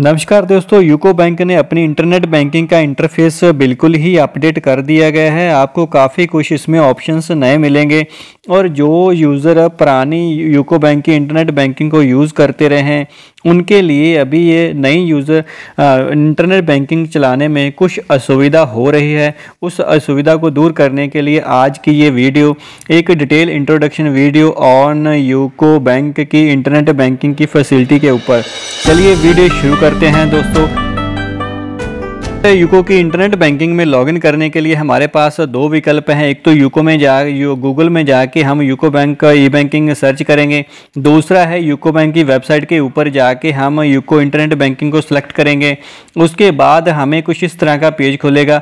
नमस्कार दोस्तों यूको बैंक ने अपनी इंटरनेट बैंकिंग का इंटरफेस बिल्कुल ही अपडेट कर दिया गया है आपको काफ़ी कुछ इसमें ऑप्शंस नए मिलेंगे और जो यूज़र पुरानी यूको बैंक की इंटरनेट बैंकिंग को यूज़ करते रहे हैं उनके लिए अभी ये नई यूज़र इंटरनेट बैंकिंग चलाने में कुछ असुविधा हो रही है उस असुविधा को दूर करने के लिए आज की ये वीडियो एक detail introduction video on UCO bank की इंटरनेट बैंकिंग की फैसिलिटी के ऊपर चलिए वीडियो शुरू करते हैं दोस्तों यूको की इंटरनेट बैंकिंग में लॉगिन करने के लिए हमारे पास दो विकल्प हैं एक तो यूको में जा गूगल में जाके हम यूको बैंक का ई बैंकिंग सर्च करेंगे दूसरा है यूको बैंक की वेबसाइट के ऊपर जाके हम यूको इंटरनेट बैंकिंग को सिलेक्ट करेंगे उसके बाद हमें कुछ इस तरह का पेज खुलेगा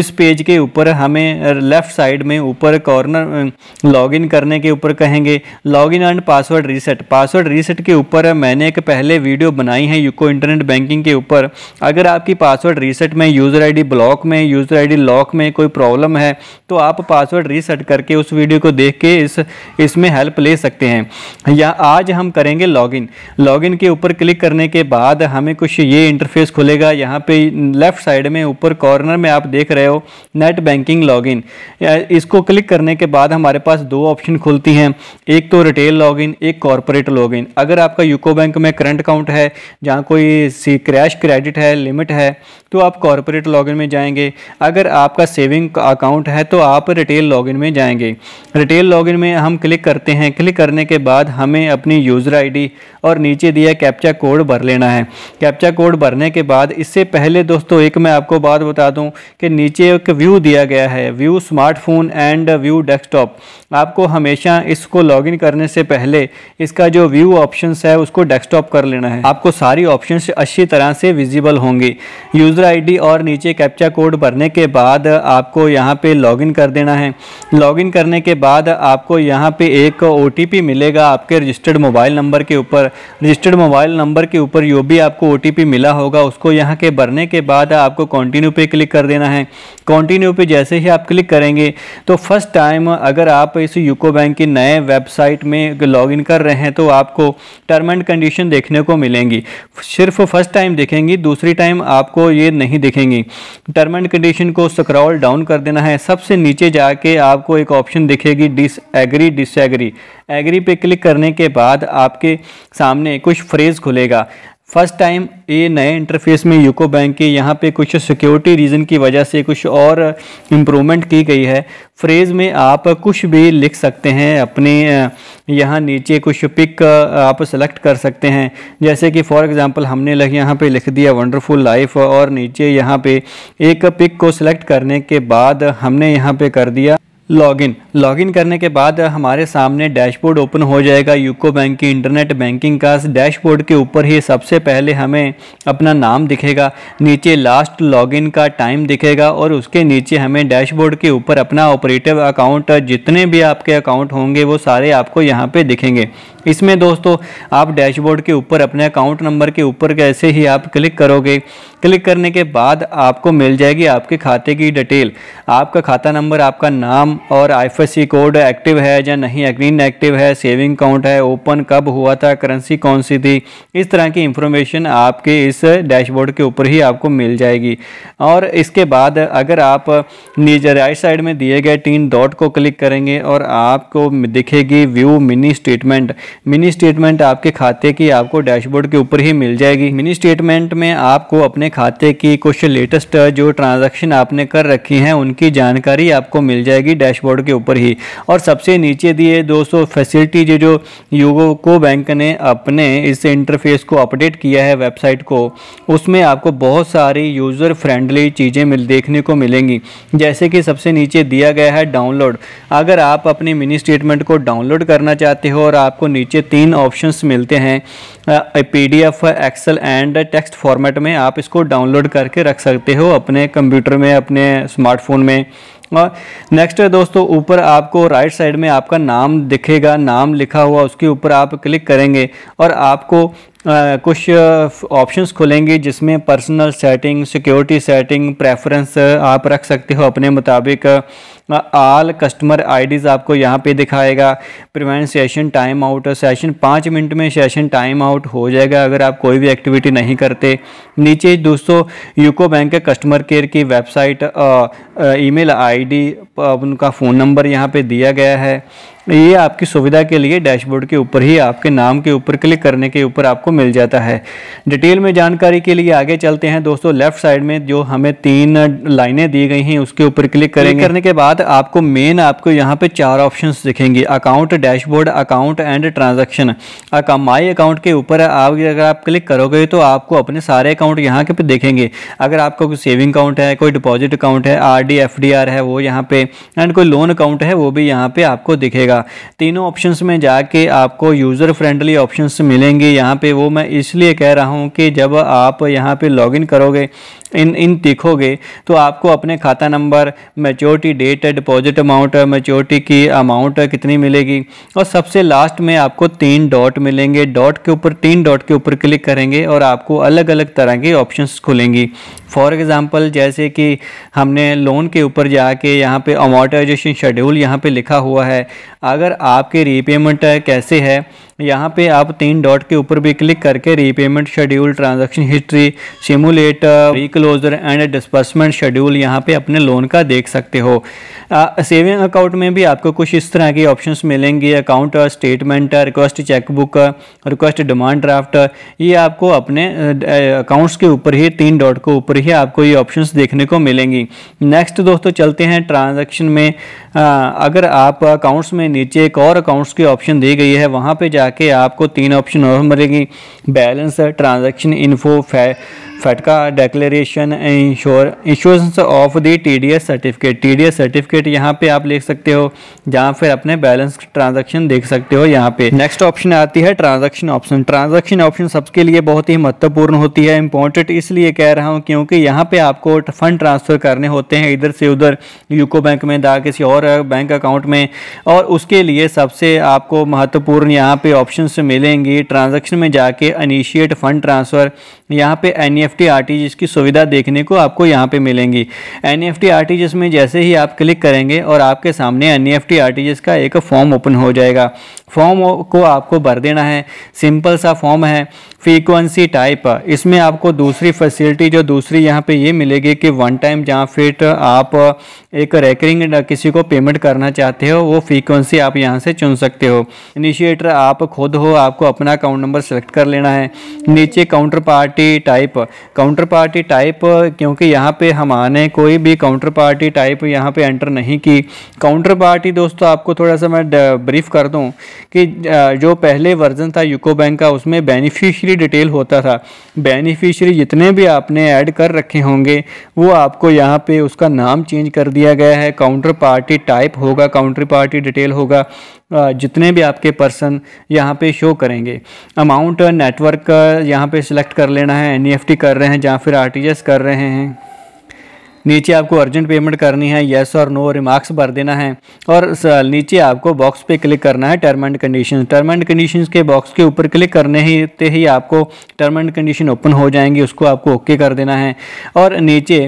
उस पेज के ऊपर हमें लेफ़्ट साइड में ऊपर कॉर्नर लॉगिन करने के ऊपर कहेंगे login and password reset password reset के ऊपर मैंने एक पहले वीडियो बनाई है यूको इंटरनेट बैंकिंग के ऊपर अगर आपकी पासवर्ड रीसेट में में यूज़र आईडी ब्लॉक में यूज़र आईडी लॉक में कोई प्रॉब्लम है तो आप पासवर्ड रीसेट करके उस वीडियो को देख के इस इसमें हेल्प ले सकते हैं या आज हम करेंगे लॉगिन लॉगिन के ऊपर क्लिक करने के बाद हमें कुछ ये इंटरफेस खुलेगा यहाँ पे लेफ्ट साइड में ऊपर कॉर्नर में आप देख रहे हो नेट बैंकिंग लॉगिन इसको क्लिक करने के बाद हमारे पास दो ऑप्शन खुलती हैं एक तो रिटेल लॉगिन एक कॉरपोरेट लॉगिन अगर आपका यूको बैंक में करंट अकाउंट है जहाँ कोई सी क्रैश क्रेडिट है लिमिट है तो आप कॉरपोरेट लॉगिन में जाएंगे अगर आपका सेविंग अकाउंट है तो आप रिटेल लॉगिन में जाएंगे रिटेल लॉगिन में हम क्लिक करते हैं क्लिक करने के बाद हमें अपनी यूज़र आईडी और नीचे दिया कैप्चा कोड भर लेना है कैप्चा कोड भरने के बाद इससे पहले दोस्तों एक मैं आपको बात बता दूँ कि नीचे एक व्यू दिया गया है view smartphone and view desktop आपको हमेशा इसको लॉगिन करने से पहले इसका जो व्यू ऑप्शन है उसको डेस्कटॉप कर लेना है आपको सारी ऑप्शन अच्छी तरह से विजिबल होंगी यूज़र यूज़र आईडी और नीचे कैप्चा कोड भरने के बाद आपको यहाँ पे लॉगिन कर देना है लॉगिन करने के बाद आपको यहाँ पे एक ओ मिलेगा आपके रजिस्टर्ड मोबाइल नंबर के ऊपर रजिस्टर्ड मोबाइल नंबर के ऊपर जो भी आपको ओ मिला होगा उसको यहाँ के भरने के बाद आपको कॉन्टिन्यू पे क्लिक कर देना है कॉन्टिन्यू पे जैसे ही आप क्लिक करेंगे तो फर्स्ट टाइम अगर आप इस यूको बैंक की नए वेबसाइट में लॉगिन कर रहे हैं तो आपको टर्म एंड कंडीशन देखने को मिलेंगी सिर्फ फर्स्ट टाइम देखेंगी दूसरी टाइम आपको ये नहीं दिखेंगी टर्म एंड कंडीशन को स्क्रॉल डाउन कर देना है सबसे नीचे जाके आपको एक ऑप्शन दिखेगी disagree disagree agree पे क्लिक करने के बाद आपके सामने कुछ फ्रेज़ खुलेगा फर्स्ट टाइम ये नए इंटरफेस में यूको बैंक के यहाँ पे कुछ सिक्योरिटी रीज़न की वजह से कुछ और इम्प्रूवमेंट की गई है फ्रेज में आप कुछ भी लिख सकते हैं अपने यहाँ नीचे कुछ पिक आप सेलेक्ट कर सकते हैं जैसे कि फॉर एग्जांपल हमने लग यहाँ पे लिख दिया वंडरफुल लाइफ और नीचे यहाँ पे एक पिक को सिलेक्ट करने के बाद हमने यहाँ पर कर दिया लॉगिन लॉगिन करने के बाद हमारे सामने डैशबोर्ड ओपन हो जाएगा यूको बैंक की इंटरनेट बैंकिंग का डैशबोर्ड के ऊपर ही सबसे पहले हमें अपना नाम दिखेगा नीचे लास्ट लॉगिन का टाइम दिखेगा और उसके नीचे हमें डैशबोर्ड के ऊपर अपना ऑपरेटिव अकाउंट जितने भी आपके अकाउंट होंगे वो सारे आपको यहाँ पर दिखेंगे इसमें दोस्तों आप डैशबोर्ड के ऊपर अपने अकाउंट नंबर के ऊपर कैसे ही आप क्लिक करोगे क्लिक करने के बाद आपको मिल जाएगी आपके खाते की डिटेल आपका खाता नंबर आपका नाम और आईएफएससी कोड एक्टिव है या नहीं अग्रीन एक्टिव है सेविंग अकाउंट है ओपन कब हुआ था करेंसी कौन सी थी इस तरह की इंफॉर्मेशन आपके इस डैशबोर्ड के ऊपर ही आपको मिल जाएगी और इसके बाद अगर आप नीचे राइट साइड में दिए गए तीन डॉट को क्लिक करेंगे और आपको दिखेगी view mini statement mini statement आपके खाते की आपको डैशबोर्ड के ऊपर ही मिल जाएगी मिनी स्टेटमेंट में आपको अपने खाते की कुछ लेटेस्ट जो ट्रांजैक्शन आपने कर रखी हैं उनकी जानकारी आपको मिल जाएगी डैशबोर्ड के ऊपर ही और सबसे नीचे दिए दोस्तों फैसिलिटी जो जो यूगो को बैंक ने अपने इस इंटरफेस को अपडेट किया है वेबसाइट को उसमें आपको बहुत सारी यूज़र फ्रेंडली चीज़ें मिल देखने को मिलेंगी जैसे कि सबसे नीचे दिया गया है डाउनलोड अगर आप अपनी मिनी स्टेटमेंट को डाउनलोड करना चाहते हो और आपको नीचे तीन ऑप्शंस मिलते हैं P D F Excel and text format में आप इसको डाउनलोड करके रख सकते हो अपने कंप्यूटर में अपने स्मार्टफोन में और नेक्स्ट है दोस्तों ऊपर आपको राइट साइड में आपका नाम दिखेगा नाम लिखा हुआ उसके ऊपर आप क्लिक करेंगे और आपको कुछ ऑप्शंस खुलेंगे जिसमें personal setting security setting preference आप रख सकते हो अपने मुताबिक आल कस्टमर आईडीज़ आपको यहाँ पे दिखाएगा prevent session time out session पाँच मिनट में सेशन टाइम आउट हो जाएगा अगर आप कोई भी एक्टिविटी नहीं करते नीचे दोस्तों यूको बैंक के कस्टमर केयर की वेबसाइट ईमेल आईडी उनका फ़ोन नंबर यहाँ पे दिया गया है ये आपकी सुविधा के लिए डैशबोर्ड के ऊपर ही आपके नाम के ऊपर क्लिक करने के ऊपर आपको मिल जाता है डिटेल में जानकारी के लिए आगे चलते हैं दोस्तों लेफ्ट साइड में जो हमें तीन लाइनें दी गई हैं उसके ऊपर क्लिक करेंगे करने के बाद आपको मेन आपको यहाँ पे चार ऑप्शन दिखेंगे account dashboard account and transaction my account के ऊपर आप अगर आप क्लिक करोगे तो आपको अपने सारे अकाउंट यहाँ के पे देखेंगे अगर आपका कोई सेविंग अकाउंट है कोई डिपॉजिट अकाउंट है आर डी है वो यहाँ पे एंड कोई लोन अकाउंट है वो भी यहाँ पे आपको दिखेगा जाएगा तीनों ऑप्शंस में जाके आपको यूज़र फ्रेंडली ऑप्शंस मिलेंगे यहाँ पे वो मैं इसलिए कह रहा हूँ कि जब आप यहाँ पे लॉगिन करोगे इन इन देखोगे तो आपको अपने खाता number maturity date deposit amount maturity की अमाउंट कितनी मिलेगी और सबसे लास्ट में आपको तीन डॉट मिलेंगे डॉट के ऊपर तीन डॉट के ऊपर क्लिक करेंगे और आपको अलग अलग तरह के ऑप्शन खुलेंगी फॉर एग्ज़ाम्पल जैसे कि हमने लोन के ऊपर जाके यहाँ पे अमोटाइजेशन शेड्यूल यहाँ पे लिखा हुआ है अगर आपके रीपेमेंट कैसे है यहाँ पे आप तीन डॉट के ऊपर भी क्लिक करके repayment schedule transaction history simulate reclosure and disbursement schedule यहाँ पे अपने लोन का देख सकते हो सेविंग अकाउंट में भी आपको कुछ इस तरह के ऑप्शंस मिलेंगे account statement request chequebook request demand draft ये आपको अपने अकाउंट्स के ऊपर ही तीन डॉट के ऊपर ही आपको ये ऑप्शन देखने को मिलेंगी नेक्स्ट दोस्तों चलते हैं ट्रांजेक्शन में आ, अगर आप अकाउंट्स में नीचे एक और अकाउंट्स की ऑप्शन दी गई है वहाँ पर जा जाके आपको तीन ऑप्शन और मिलेगी balance transaction info FATCA declaration insure insurance of the TDS certificate TDS certificate यहाँ पे आप लिख सकते हो जहाँ फिर अपने बैलेंस ट्रांजैक्शन देख सकते हो यहाँ पे नेक्स्ट ऑप्शन आती है ट्रांजैक्शन ऑप्शन ट्रांजैक्शन ऑप्शन सबके लिए बहुत ही महत्वपूर्ण होती है इंपॉर्टेंट इसलिए कह रहा हूँ क्योंकि यहाँ पे आपको फंड ट्रांसफ़र करने होते हैं इधर से उधर यूको बैंक में दा किसी और बैंक अकाउंट में और उसके लिए सबसे आपको महत्वपूर्ण यहाँ पे ऑप्शन मिलेंगी ट्रांजेक्शन में जाके अनिशिएट फंड ट्रांसफ़र यहाँ पे एन एफ टी की सुविधा देखने को आपको यहाँ पे मिलेंगी एन एफ टी में जैसे ही आप क्लिक करेंगे और आपके सामने एन एफ टी का एक फॉर्म ओपन हो जाएगा फॉर्म को आपको भर देना है सिंपल सा फॉर्म है फ्रीक्वेंसी टाइप इसमें आपको दूसरी फैसिलिटी जो दूसरी यहाँ पे ये मिलेगी कि वन टाइम जहाँ फिट आप एक रेकरिंग किसी को पेमेंट करना चाहते हो वो फ्रीक्वेंसी आप यहाँ से चुन सकते हो इनिशिएटर आप खुद हो आपको अपना अकाउंट नंबर सेलेक्ट कर लेना है नीचे counter party type counter party type क्योंकि यहाँ पर हमारे कोई भी काउंटर पार्टी टाइप यहाँ पर एंटर नहीं की काउंटर पार्टी दोस्तों आपको थोड़ा सा मैं ब्रीफ कर दूँ कि जो पहले वर्जन था यूको बैंक का उसमें बेनिफिशियरी डिटेल होता था बेनिफिशियरी जितने भी आपने ऐड कर रखे होंगे वो आपको यहाँ पे उसका नाम चेंज कर दिया गया है काउंटर पार्टी टाइप होगा काउंटर पार्टी डिटेल होगा जितने भी आपके पर्सन यहाँ पे शो करेंगे अमाउंट नेटवर्क यहाँ पे सिलेक्ट कर लेना है एन e कर रहे हैं या फिर आर कर रहे हैं नीचे आपको अर्जेंट पेमेंट करनी है येस और नो रिमार्क्स भर देना है और नीचे आपको बॉक्स पे क्लिक करना है term and condition term and condition के बॉक्स के ऊपर क्लिक करने ही ते ही आपको टर्म एंड कंडीशन ओपन हो जाएंगी उसको आपको ओके कर देना है और नीचे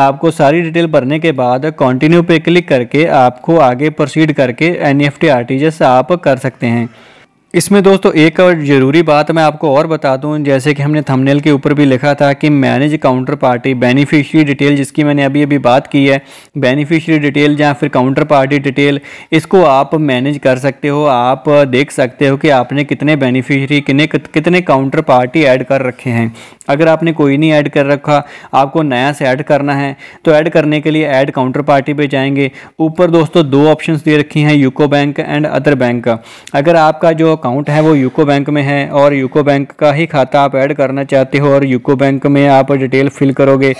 आपको सारी डिटेल भरने के बाद कंटिन्यू पे क्लिक करके आपको आगे प्रोसीड करके एन एफ आप कर सकते हैं इसमें दोस्तों एक और ज़रूरी बात मैं आपको और बता दूं जैसे कि हमने थंबनेल के ऊपर भी लिखा था कि manage counter party beneficiary detail जिसकी मैंने अभी अभी बात की है बेनिफिशियरी डिटेल या फिर काउंटर पार्टी डिटेल इसको आप मैनेज कर सकते हो आप देख सकते हो कि आपने कितने बेनिफिशरी कितने कितने काउंटर पार्टी ऐड कर रखे हैं अगर आपने कोई नहीं ऐड कर रखा आपको नया से ऐड करना है तो ऐड करने के लिए ऐड काउंटर पार्टी पर जाएंगे ऊपर दोस्तों दो ऑप्शन दे रखी हैं UCO bank and other bank अगर आपका जो अकाउंट है वो यूको बैंक में है और यूको बैंक का ही खाता आप ऐड करना चाहते हो और यूको बैंक में आप डिटेल फिल करोगे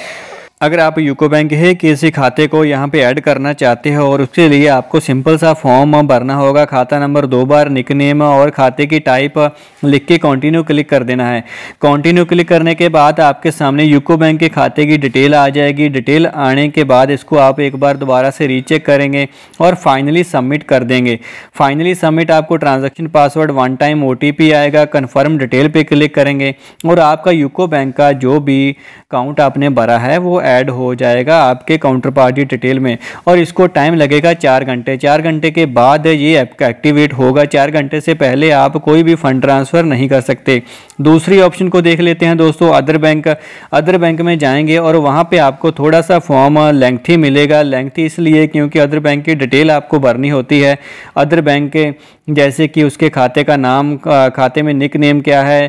अगर आप यूको बैंक है किसी खाते को यहाँ पे ऐड करना चाहते हो और उसके लिए आपको सिंपल सा फॉर्म भरना होगा खाता नंबर दो बार निकनेम और खाते की टाइप लिख के कंटिन्यू क्लिक कर देना है कंटिन्यू क्लिक करने के बाद आपके सामने यूको बैंक के खाते की डिटेल आ जाएगी डिटेल आने के बाद इसको आप एक बार दोबारा से रीचेक करेंगे और फाइनली सबमिट कर देंगे फाइनली सबमिट आपको ट्रांजेक्शन पासवर्ड वन टाइम ओ आएगा कन्फर्म डिटेल पर क्लिक करेंगे और आपका यूको बैंक का जो भी अकाउंट आपने भरा है वो ऐड हो जाएगा आपके काउंटर पार्टी डिटेल में और इसको टाइम लगेगा चार घंटे चार घंटे के बाद ये ऐप का एक्टिवेट होगा चार घंटे से पहले आप कोई भी फंड ट्रांसफ़र नहीं कर सकते दूसरी ऑप्शन को देख लेते हैं दोस्तों अदर बैंक अदर बैंक में जाएंगे और वहाँ पर आपको थोड़ा सा फॉर्म लेंथी मिलेगा लेंथी इसलिए क्योंकि अदर बैंक की डिटेल आपको भरनी होती है अदर बैंक के जैसे कि उसके खाते का नाम खाते में निक नेम क्या है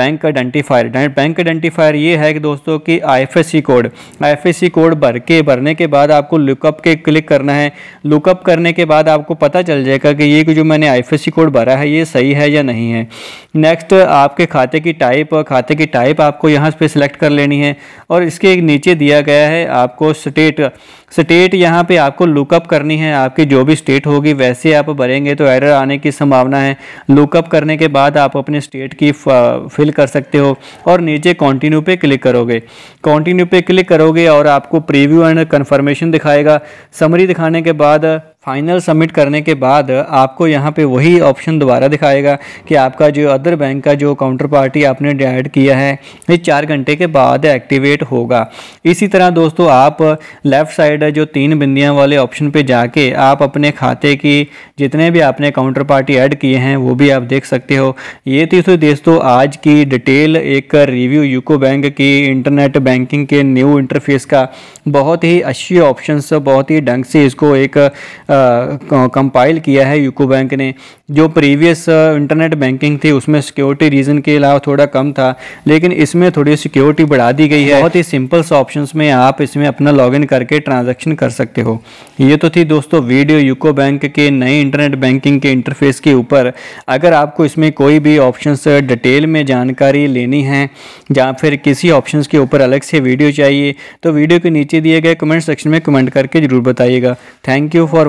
बैंक आइडेंटिफायर बैंक आइडेंटिफायर ये है कि दोस्तों कि आईएफएससी कोड एफ कोड भर के भरने के बाद आपको लुकअप के क्लिक करना है लुकअप करने के बाद आपको पता चल जाएगा कि ये जो मैंने आई कोड भरा है ये सही है या नहीं है नेक्स्ट आपके खाते की टाइप खाते की टाइप आपको यहाँ पर सिलेक्ट कर लेनी है और इसके नीचे दिया गया है आपको स्टेट स्टेट यहाँ पे आपको लुकअप करनी है आपकी जो भी स्टेट होगी वैसे आप भरेंगे तो एरर आने की संभावना है लुकअप करने के बाद आप अपने स्टेट की फिल कर सकते हो और नीचे कॉन्टिन्यू पे क्लिक करोगे कॉन्टिन्यू पे क्लिक करोगे और आपको प्रीव्यू एंड कन्फर्मेशन दिखाएगा समरी दिखाने के बाद फाइनल सबमिट करने के बाद आपको यहाँ पे वही ऑप्शन दोबारा दिखाएगा कि आपका जो अदर बैंक का जो काउंटर पार्टी आपने ऐड किया है ये चार घंटे के बाद एक्टिवेट होगा इसी तरह दोस्तों आप लेफ़्ट साइड जो तीन बिंदियाँ वाले ऑप्शन पे जाके आप अपने खाते की जितने भी आपने काउंटर पार्टी ऐड किए हैं वो भी आप देख सकते हो ये थी तो दोस्तों आज की डिटेल एक रिव्यू यूको बैंक की इंटरनेट बैंकिंग के न्यू इंटरफेस का बहुत ही अच्छी ऑप्शन बहुत ही ढंग से इसको एक कंपाइल किया है यूको बैंक ने जो प्रीवियस इंटरनेट बैंकिंग थी उसमें सिक्योरिटी रीज़न के अलावा थोड़ा कम था लेकिन इसमें थोड़ी सिक्योरिटी बढ़ा दी गई है बहुत ही सिंपल से ऑप्शन में आप इसमें अपना इन करके ट्रांजेक्शन कर सकते हो ये तो थी दोस्तों वीडियो यूको बैंक के नए इंटरनेट बैंकिंग के इंटरफेस के ऊपर अगर आपको इसमें कोई भी ऑप्शन डिटेल में जानकारी लेनी है या फिर किसी ऑप्शन के ऊपर अलग से वीडियो चाहिए तो वीडियो के नीचे दिए गए कमेंट सेक्शन में कमेंट करके ज़रूर बताइएगा थैंक यू फॉर